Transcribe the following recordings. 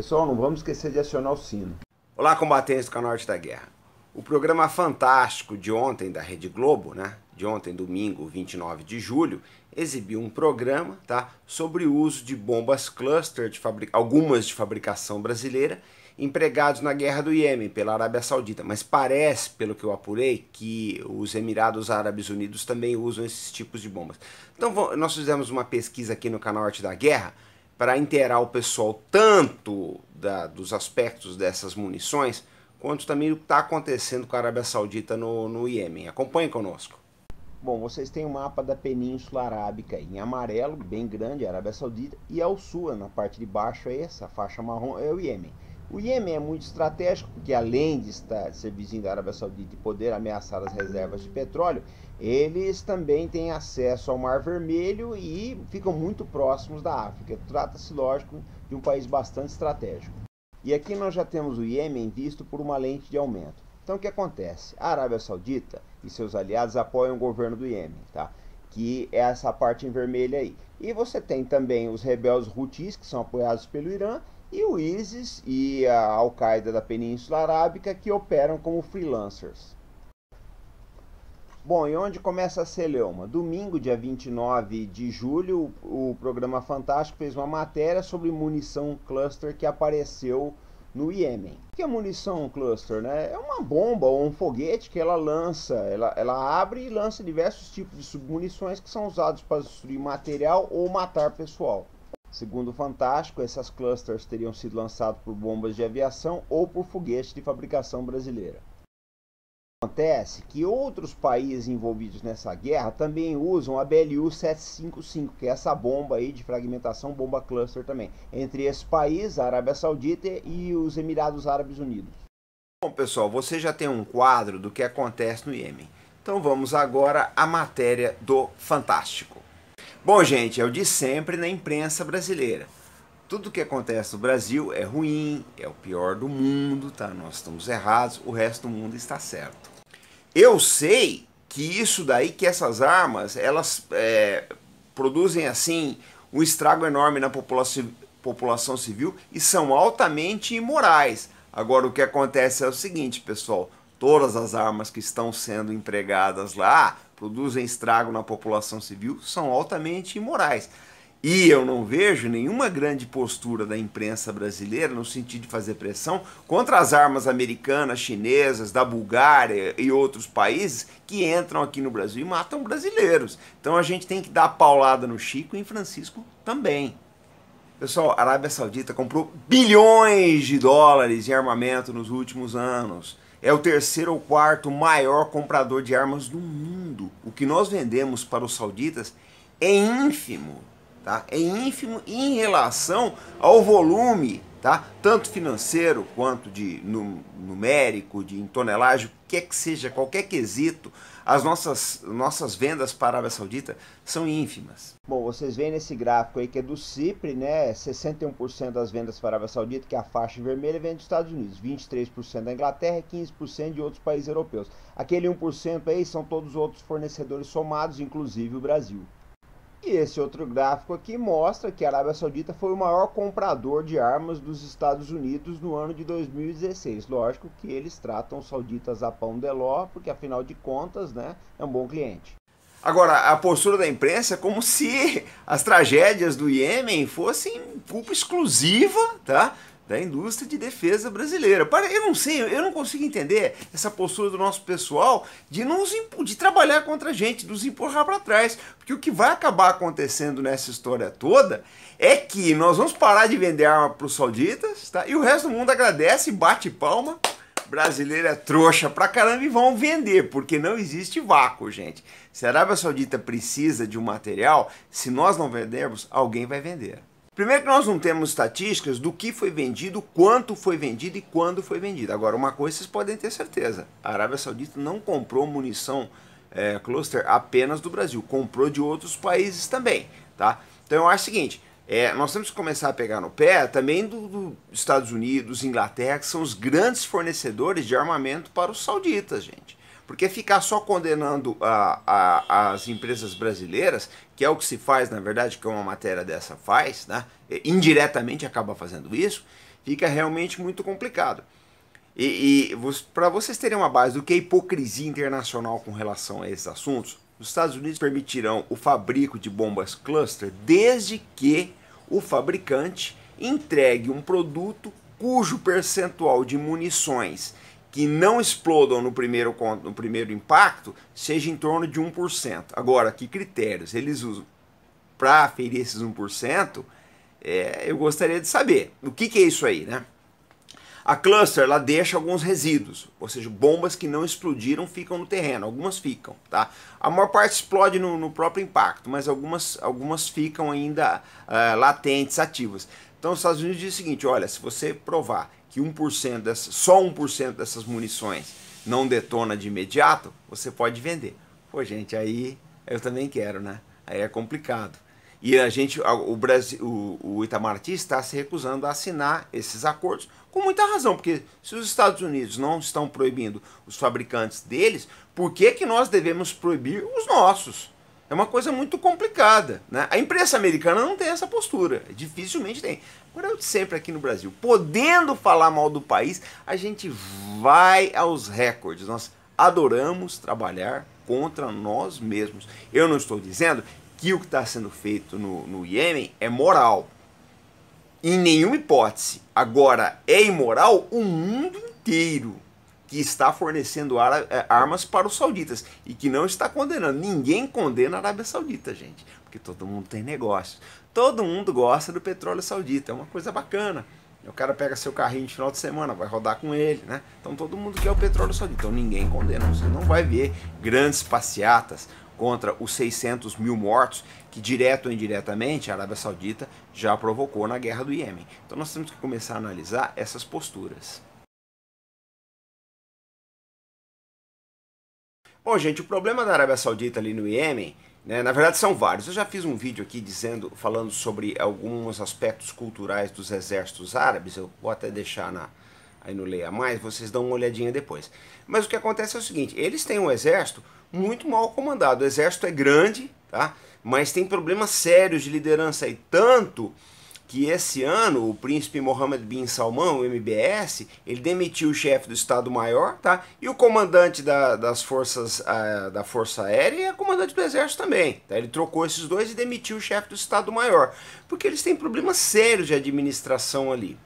Pessoal, não vamos esquecer de acionar o sino. Olá, combatentes do canal Arte da Guerra. O programa fantástico de ontem da Rede Globo, né? De ontem, domingo, 29 de julho, exibiu um programa, tá, sobre o uso de bombas cluster de fabric... algumas de fabricação brasileira empregados na guerra do Iêmen pela Arábia Saudita, mas parece, pelo que eu apurei, que os Emirados Árabes Unidos também usam esses tipos de bombas. Então, nós fizemos uma pesquisa aqui no canal Arte da Guerra para inteirar o pessoal tanto da, dos aspectos dessas munições, quanto também o que está acontecendo com a Arábia Saudita no, no Iêmen. Acompanhe conosco. Bom, vocês têm um mapa da Península Arábica em amarelo, bem grande, a Arábia Saudita, e ao sul, na parte de baixo, é essa faixa marrom, é o Iêmen. O Iêmen é muito estratégico, porque além de estar ser vizinho da Arábia Saudita e poder ameaçar as reservas de petróleo, eles também têm acesso ao Mar Vermelho e ficam muito próximos da África. Trata-se, lógico, de um país bastante estratégico. E aqui nós já temos o Iêmen visto por uma lente de aumento. Então o que acontece? A Arábia Saudita e seus aliados apoiam o governo do Iêmen, tá? que é essa parte em vermelho aí. E você tem também os rebeldes Houthis, que são apoiados pelo Irã, e o ISIS e a Al-Qaeda da Península Arábica que operam como freelancers. Bom, e onde começa a celeuma? Domingo, dia 29 de julho, o, programa Fantástico fez uma matéria sobre munição cluster que apareceu no Iêmen. O que é munição cluster? Né? É uma bomba ou um foguete que ela lança, ela, ela abre e lança diversos tipos de submunições que são usados para destruir material ou matar pessoal. Segundo o Fantástico, essas clusters teriam sido lançadas por bombas de aviação ou por foguetes de fabricação brasileira. Acontece que outros países envolvidos nessa guerra também usam a BLU-755, que é essa bomba aí de fragmentação, bomba cluster também. Entre esses países, a Arábia Saudita e os Emirados Árabes Unidos. Bom, pessoal, você já tem um quadro do que acontece no Iêmen. Então vamos agora à matéria do Fantástico. Bom, gente, é o de sempre na imprensa brasileira. Tudo que acontece no Brasil é ruim, é o pior do mundo, tá? Nós estamos errados, o resto do mundo está certo. Eu sei que isso daí, que essas armas, elas é, produzem assim um estrago enorme na população, população civil e são altamente imorais. Agora o que acontece é o seguinte, pessoal, todas as armas que estão sendo empregadas lá produzem estrago na população civil são altamente imorais. E eu não vejo nenhuma grande postura da imprensa brasileira no sentido de fazer pressão contra as armas americanas, chinesas, da Bulgária e outros países que entram aqui no Brasil e matam brasileiros. Então a gente tem que dar paulada no Chico e em Francisco também. Pessoal, a Arábia Saudita comprou bilhões de dólares em armamento nos últimos anos é o terceiro ou quarto maior comprador de armas do mundo. O que nós vendemos para os sauditas é ínfimo, tá? É ínfimo em relação ao volume tá? tanto financeiro quanto de numérico, de tonelagem, quer é que seja, qualquer quesito, as nossas, nossas vendas para a Arábia Saudita são ínfimas. Bom, vocês veem nesse gráfico aí que é do CIPRE, né? 61% das vendas para a Arábia Saudita, que é a faixa vermelha, vem dos Estados Unidos, 23% da Inglaterra e 15% de outros países europeus. Aquele 1% aí são todos os outros fornecedores somados, inclusive o Brasil. E esse outro gráfico aqui mostra que a Arábia Saudita foi o maior comprador de armas dos Estados Unidos no ano de 2016. Lógico que eles tratam os sauditas a pão de ló, porque afinal de contas, né, é um bom cliente. Agora, a postura da imprensa é como se as tragédias do Iêmen fossem culpa exclusiva, tá? da indústria de defesa brasileira. Para, eu não sei, eu não consigo entender essa postura do nosso pessoal de de trabalhar contra a gente, de nos empurrar para trás, porque o que vai acabar acontecendo nessa história toda é que nós vamos parar de vender arma para os sauditas, tá? E o resto do mundo agradece, bate palma. brasileira é trouxa pra caramba e vão vender, porque não existe vácuo, gente. Se a Arábia Saudita precisa de um material, se nós não vendermos, alguém vai vender. Primeiro que nós não temos estatísticas do que foi vendido, quanto foi vendido e quando foi vendido. Agora, uma coisa vocês podem ter certeza, a Arábia Saudita não comprou munição é, cluster apenas do Brasil, comprou de outros países também, tá? Então eu acho o seguinte, é, nós temos que começar a pegar no pé também dos do Estados Unidos, Inglaterra, que são os grandes fornecedores de armamento para os sauditas, gente. Porque ficar só condenando a, a, as empresas brasileiras, que é o que se faz, na verdade, que é uma matéria dessa faz, né? indiretamente acaba fazendo isso, fica realmente muito complicado. E, e para vocês terem uma base do que é hipocrisia internacional com relação a esses assuntos, os Estados Unidos permitirão o fabrico de bombas cluster desde que o fabricante entregue um produto cujo percentual de munições que não explodam no primeiro, no primeiro impacto seja em torno de 1%. Agora, que critérios eles usam para aferir esses 1%, é, eu gostaria de saber. O que, que é isso aí, né? A cluster ela deixa alguns resíduos, ou seja, bombas que não explodiram ficam no terreno, algumas ficam, tá? A maior parte explode no, no próprio impacto, mas algumas, algumas ficam ainda uh, latentes, ativas. Então os Estados Unidos diz o seguinte, olha, se você provar que 1% dessas, só 1% dessas munições não detona de imediato, você pode vender. Pô, gente, aí eu também quero, né? Aí é complicado. E a gente, o, Brasil, o, o Itamaraty está se recusando a assinar esses acordos com muita razão, porque se os Estados Unidos não estão proibindo os fabricantes deles, por que, que nós devemos proibir os nossos? É uma coisa muito complicada. Né? A imprensa americana não tem essa postura, dificilmente tem. Agora eu sempre aqui no Brasil, podendo falar mal do país, a gente vai aos recordes. Nós adoramos trabalhar contra nós mesmos. Eu não estou dizendo que o que está sendo feito no, no Iêmen é moral. Em nenhuma hipótese. Agora, é imoral o mundo inteiro que está fornecendo é, armas para os sauditas e que não está condenando. Ninguém condena a Arábia Saudita, gente, porque todo mundo tem negócios. Todo mundo gosta do petróleo saudita, é uma coisa bacana. O cara pega seu carrinho de final de semana, vai rodar com ele, né? Então todo mundo quer o petróleo saudita, então ninguém condena. Você não vai ver grandes passeatas contra os 600 mil mortos que direto ou indiretamente a Arábia Saudita já provocou na guerra do Iêmen. Então nós temos que começar a analisar essas posturas. Bom, gente, o problema da Arábia Saudita ali no Iêmen, né, na verdade são vários. Eu já fiz um vídeo aqui dizendo, falando sobre alguns aspectos culturais dos exércitos árabes. Eu vou até deixar na, aí no Leia Mais, vocês dão uma olhadinha depois. Mas o que acontece é o seguinte, eles têm um exército muito mal comandado. O exército é grande, tá? mas tem problemas sérios de liderança e tanto que esse ano o príncipe Mohammed bin Salman, o MBS, ele demitiu o chefe do Estado-Maior, tá? E o comandante da, das forças a, ah, da Força Aérea e o comandante do Exército também. Tá? Ele trocou esses dois e demitiu o chefe do Estado-Maior, porque eles têm problemas sérios de administração ali.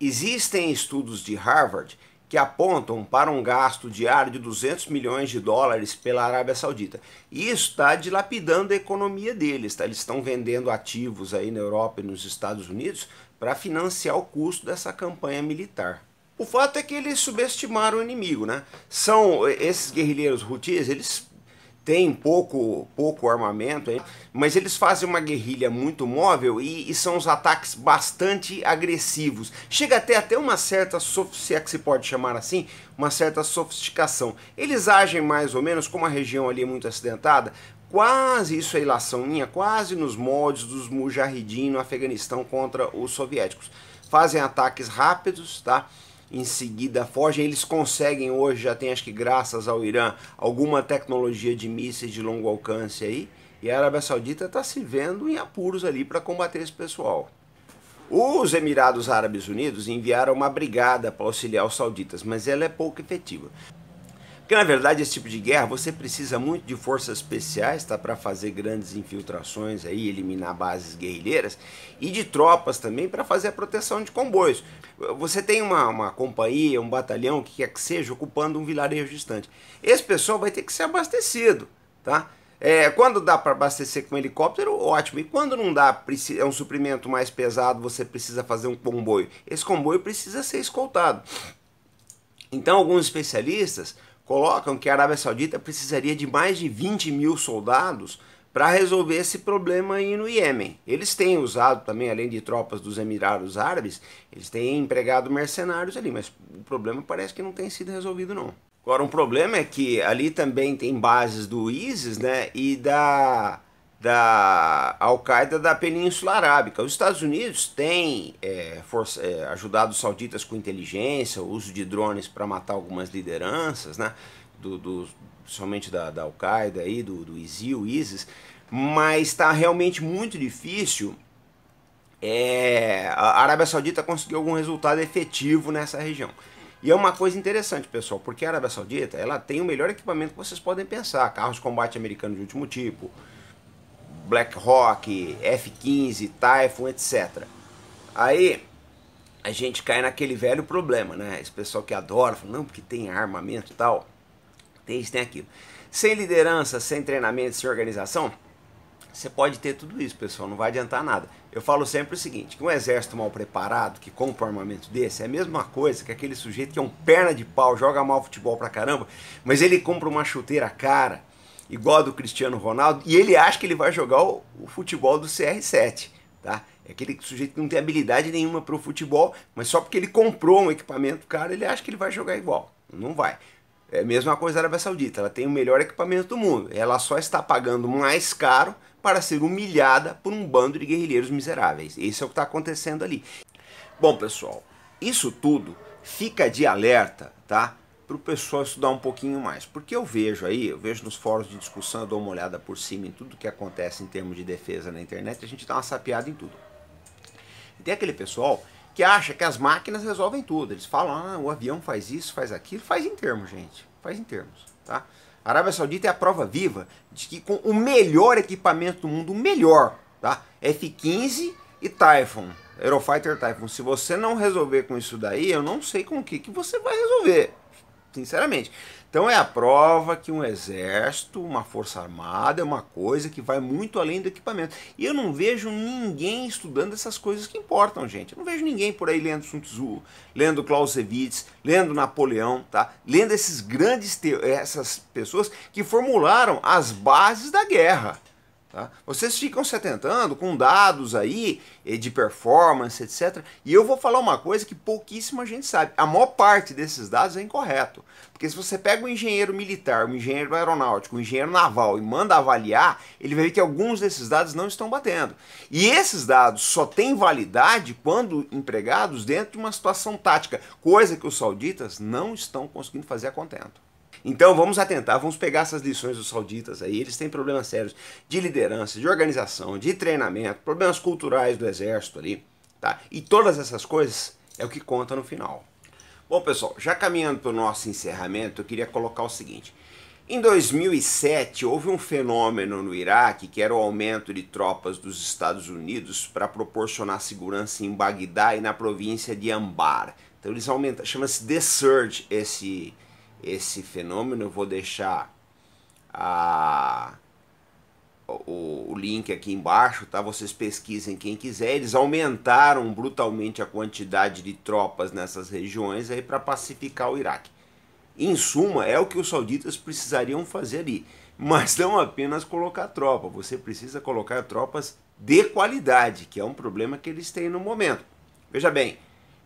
Existem estudos de Harvard que apontam para um gasto diário de 200 milhões de dólares pela Arábia Saudita. E isso está dilapidando a economia deles, tá? eles estão vendendo ativos aí na Europa e nos Estados Unidos para financiar o custo dessa campanha militar. O fato é que eles subestimaram o inimigo, né? São eh, esses guerrilheiros Houthis, eles tem pouco, pouco armamento, mas eles fazem uma guerrilha muito móvel e, e são os ataques bastante agressivos. Chega até até uma certa, se é que se pode chamar assim, uma certa sofisticação. Eles agem mais ou menos, como a região ali é muito acidentada, quase isso é ilação minha, quase nos moldes dos Mujahideen no Afeganistão contra os soviéticos. Fazem ataques rápidos, tá? em seguida fogem. Eles conseguem hoje, já tem acho que graças ao Irã, alguma tecnologia de mísseis de longo alcance aí. E a Arábia Saudita está se vendo em apuros ali para combater esse pessoal. Os Emirados Árabes Unidos enviaram uma brigada para auxiliar os sauditas, mas ela é pouco efetiva. Porque na verdade esse tipo de guerra você precisa muito de forças especiais, tá, para fazer grandes infiltrações aí, eliminar bases guerrilheiras e de tropas também para fazer a proteção de comboios. Você tem uma, uma companhia, um batalhão, o que quer que seja, ocupando um vilarejo distante. Esse pessoal vai ter que ser abastecido, tá? É, quando dá para abastecer com helicóptero, ótimo. E quando não dá, é um suprimento mais pesado, você precisa fazer um comboio. Esse comboio precisa ser escoltado. Então, alguns especialistas colocam que a Arábia Saudita precisaria de mais de 20 mil soldados para resolver esse problema aí no Iêmen. Eles têm usado também, além de tropas dos Emirados Árabes, eles têm empregado mercenários ali, mas o problema parece que não tem sido resolvido não. Agora, um problema é que ali também tem bases do ISIS, né, e da da Al-Qaeda da Península Arábica. Os Estados Unidos têm é, força, é, ajudado os sauditas com inteligência, o uso de drones para matar algumas lideranças, né? do, do somente da, da Al-Qaeda, do, do ISIL, ISIS, mas está realmente muito difícil. É, a Arábia Saudita conseguiu algum resultado efetivo nessa região. E é uma coisa interessante, pessoal, porque a Arábia Saudita ela tem o melhor equipamento que vocês podem pensar: carros de combate americanos de último tipo, Black Hawk, F-15, Typhoon, etc. Aí a gente cai naquele velho problema, né? Esse pessoal que adora, fala, não, porque tem armamento e tal, tem isso, tem aquilo. Sem liderança, sem treinamento, sem organização, você pode ter tudo isso, pessoal, não vai adiantar nada. Eu falo sempre o seguinte, que um exército mal preparado, que compra um armamento desse, é a mesma coisa que aquele sujeito que é um perna de pau, joga mal futebol pra caramba, mas ele compra uma chuteira cara, igual a do Cristiano Ronaldo, e ele acha que ele vai jogar o, o futebol do CR7, tá? É aquele sujeito que não tem habilidade nenhuma para o futebol, mas só porque ele comprou um equipamento caro, ele acha que ele vai jogar igual. Não vai. É a mesma coisa da Arábia Saudita, ela tem o melhor equipamento do mundo, ela só está pagando mais caro para ser humilhada por um bando de guerrilheiros miseráveis. Isso é o que está acontecendo ali. Bom, pessoal, isso tudo fica de alerta, tá? para o pessoal estudar um pouquinho mais. Porque eu vejo aí, eu vejo nos fóruns de discussão, eu dou uma olhada por cima em tudo que acontece em termos de defesa na internet, a gente dá uma sapiada em tudo. E tem aquele pessoal que acha que as máquinas resolvem tudo. Eles falam, ah, o avião faz isso, faz aquilo, faz em termos, gente. Faz em termos, tá? A Arábia Saudita é a prova viva de que com o melhor equipamento do mundo, o melhor, tá? F-15 e Typhoon, Eurofighter Typhoon. Se você não resolver com isso daí, eu não sei com o que, que você vai resolver sinceramente. Então é a prova que um exército, uma força armada é uma coisa que vai muito além do equipamento. E eu não vejo ninguém estudando essas coisas que importam, gente. Eu não vejo ninguém por aí lendo Sun Tzu, lendo Clausewitz, lendo Napoleão, tá? Lendo esses grandes essas pessoas que formularam as bases da guerra. Tá? Vocês ficam se atentando com dados aí eh, de performance, etc. E eu vou falar uma coisa que pouquíssima gente sabe. A maior parte desses dados é incorreto. Porque se você pega um engenheiro militar, um engenheiro aeronáutico, um engenheiro naval e manda avaliar, ele vai ver que alguns desses dados não estão batendo. E esses dados só têm validade quando empregados dentro de uma situação tática, coisa que os sauditas não estão conseguindo fazer a contento. Então vamos atentar, vamos pegar essas lições dos sauditas aí. Eles têm problemas sérios de liderança, de organização, de treinamento, problemas culturais do exército ali, tá? E todas essas coisas é o que conta no final. Bom, pessoal, já caminhando para o nosso encerramento, eu queria colocar o seguinte. Em 2007, houve um fenômeno no Iraque que era o aumento de tropas dos Estados Unidos para proporcionar segurança em Bagdá e na província de Ambar. Então eles aumentam, chama-se The Surge esse, esse fenômeno. Eu vou deixar a, o, o, link aqui embaixo, tá? Vocês pesquisem quem quiser. Eles aumentaram brutalmente a quantidade de tropas nessas regiões aí para pacificar o Iraque. Em suma, é o que os sauditas precisariam fazer ali. Mas não apenas colocar tropa, você precisa colocar tropas de qualidade, que é um problema que eles têm no momento. Veja bem,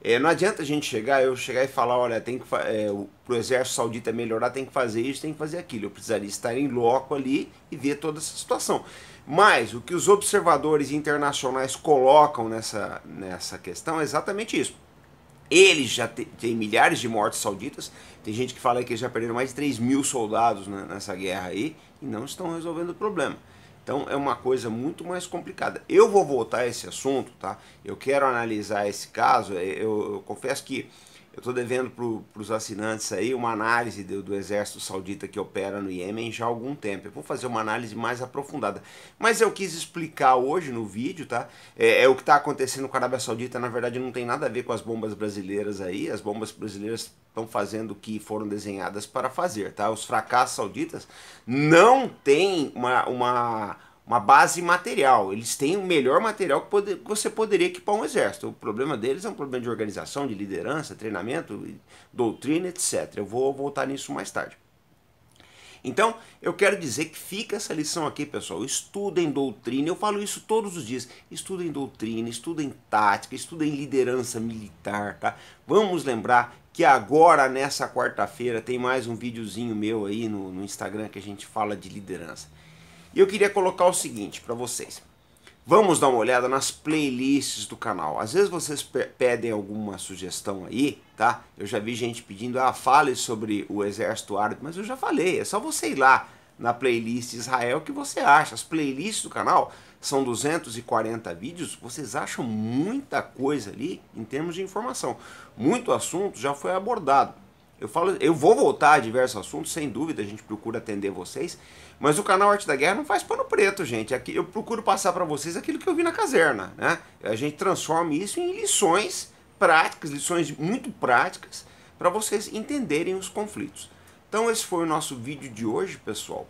é, não adianta a gente chegar, eu chegar e falar, olha, tem que é, o exército saudita melhorar, tem que fazer isso, tem que fazer aquilo. Eu precisaria estar em loco ali e ver toda essa situação. Mas o que os observadores internacionais colocam nessa, nessa questão é exatamente isso. Eles já têm milhares de mortes sauditas, tem gente que fala que eles já perderam mais de 3 mil soldados né, nessa guerra aí e não estão resolvendo o problema. Então é uma coisa muito mais complicada. Eu vou voltar a esse assunto, tá? Eu quero analisar esse caso. É, eu, eu confesso que eu estou devendo para os assinantes aí uma análise do, do, exército saudita que opera no Iêmen já há algum tempo. Eu vou fazer uma análise mais aprofundada. Mas eu quis explicar hoje no vídeo, tá? É, é o que está acontecendo com a Arábia Saudita, na verdade, não tem nada a ver com as bombas brasileiras aí. As bombas brasileiras estão fazendo o que foram desenhadas para fazer, tá? Os fracassos sauditas não têm uma, uma uma base material. Eles têm o melhor material que, pode, que você poderia equipar um exército. O problema deles é um problema de organização, de liderança, treinamento, doutrina, etc. Eu vou voltar nisso mais tarde. Então, eu quero dizer que fica essa lição aqui, pessoal. Estudem doutrina, eu falo isso todos os dias. Estudem doutrina, estudem tática, estudem liderança militar, tá? Vamos lembrar que agora, nessa quarta-feira, tem mais um videozinho meu aí no, no Instagram que a gente fala de liderança. E eu queria colocar o seguinte para vocês. Vamos dar uma olhada nas playlists do canal. Às vezes vocês pedem alguma sugestão aí, tá? Eu já vi gente pedindo, ah, fale sobre o exército árabe, mas eu já falei, é só você ir lá na playlist Israel que você acha. As playlists do canal são 240 vídeos, vocês acham muita coisa ali em termos de informação. Muito assunto já foi abordado. Eu falo, eu vou voltar a diversos assuntos, sem dúvida, a gente procura atender vocês, mas o canal Arte da Guerra não faz pano preto, gente. Aqui eu procuro passar para vocês aquilo que eu vi na caserna, né? A gente transforma isso em lições práticas, lições muito práticas para vocês entenderem os conflitos. Então esse foi o nosso vídeo de hoje, pessoal.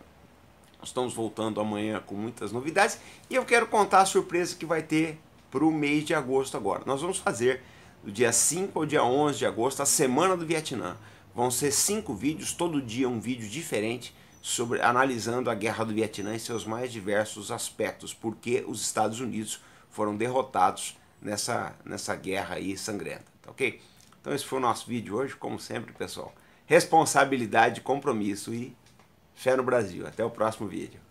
Nós estamos voltando amanhã com muitas novidades e eu quero contar a surpresa que vai ter para o mês de agosto agora. Nós vamos fazer do dia 5 ao dia 11 de agosto a Semana do Vietnã. Vão ser cinco vídeos, todo dia um vídeo diferente, sobre analisando a guerra do Vietnã e seus mais diversos aspectos, porque os Estados Unidos foram derrotados nessa, nessa guerra aí sangrenta, tá ok? Então esse foi o nosso vídeo hoje, como sempre, pessoal. Responsabilidade, compromisso e fé no Brasil. Até o próximo vídeo.